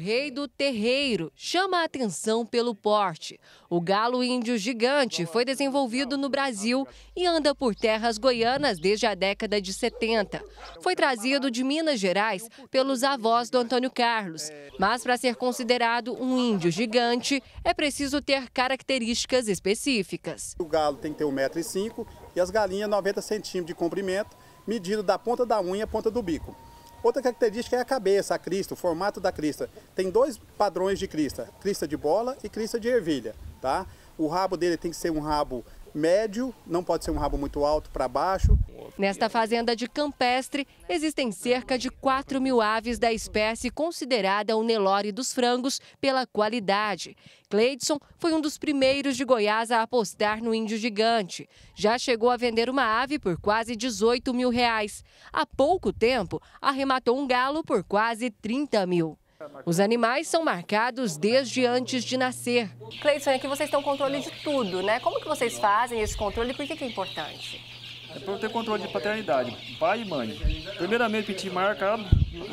rei do terreiro, chama a atenção pelo porte. O galo índio gigante foi desenvolvido no Brasil e anda por terras goianas desde a década de 70. Foi trazido de Minas Gerais pelos avós do Antônio Carlos. Mas para ser considerado um índio gigante, é preciso ter características específicas. O galo tem que ter 1,5m e as galinhas 90 centímetros de comprimento, medido da ponta da unha à ponta do bico. Outra característica é a cabeça, a crista, o formato da crista. Tem dois padrões de crista, crista de bola e crista de ervilha, tá? O rabo dele tem que ser um rabo médio, não pode ser um rabo muito alto para baixo Nesta fazenda de campestre, existem cerca de 4 mil aves da espécie considerada o Nelore dos frangos pela qualidade. Cleidson foi um dos primeiros de Goiás a apostar no índio gigante. Já chegou a vender uma ave por quase 18 mil reais. Há pouco tempo, arrematou um galo por quase 30 mil. Os animais são marcados desde antes de nascer. Cleidson, aqui é vocês têm controle de tudo, né? Como que vocês fazem esse controle e por que, que é importante? é para ter controle de paternidade, pai e mãe. Primeiramente, tinha marcado,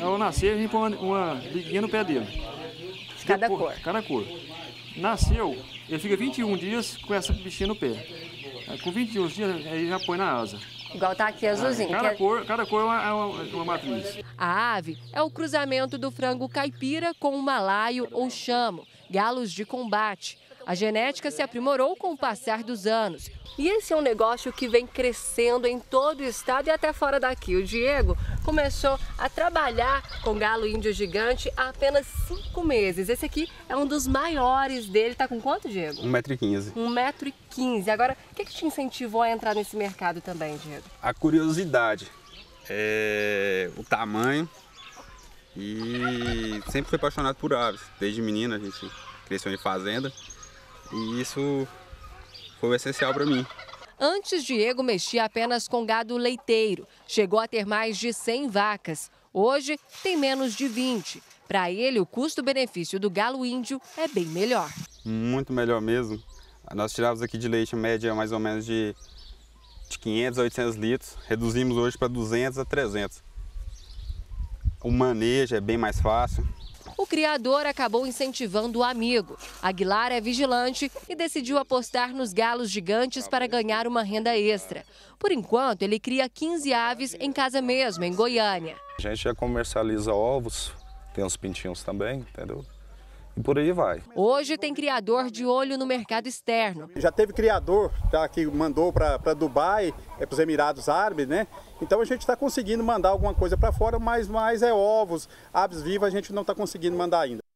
ao nascer, a gente põe uma, uma liguinha no pé dele. Cada Depois, cor. Cada cor. Nasceu, ele fica 21 dias com essa bichinha no pé. É, com 21 dias, ele já põe na asa. Igual tá aqui azulzinho. Cada, é... cor, cada cor é uma, é é uma, matriz. A ave é o cruzamento do frango caipira com o malaio ou chamo, galos de combate. A genética se aprimorou com o passar dos anos. E esse é um negócio que vem crescendo em todo o estado e até fora daqui. O Diego começou a trabalhar com galo índio gigante há apenas cinco meses. Esse aqui é um dos maiores dele. Tá com quanto, Diego? 1,15m. 1,15m. Agora, o que, que te incentivou a entrar nesse mercado também, Diego? A curiosidade, é... o tamanho e sempre fui apaixonado por aves. Desde menina a gente cresceu em fazenda. E isso foi essencial para mim. Antes, Diego mexia apenas com gado leiteiro. Chegou a ter mais de 100 vacas. Hoje, tem menos de 20. Para ele, o custo-benefício do galo índio é bem melhor. Muito melhor mesmo. Nós tirávamos aqui de leite média mais ou menos de, de 500 a 800 litros. Reduzimos hoje para 200 a 300. O manejo é bem mais fácil criador acabou incentivando o amigo. Aguilar é vigilante e decidiu apostar nos galos gigantes para ganhar uma renda extra. Por enquanto, ele cria 15 aves em casa mesmo, em Goiânia. A gente já comercializa ovos, tem uns pintinhos também, entendeu? e por aí vai. Hoje tem criador de olho no mercado externo. Já teve criador tá, que mandou para Dubai, é, para os Emirados Árabes, né? Então a gente está conseguindo mandar alguma coisa para fora, mas mais é ovos, aves vivas a gente não está conseguindo mandar ainda.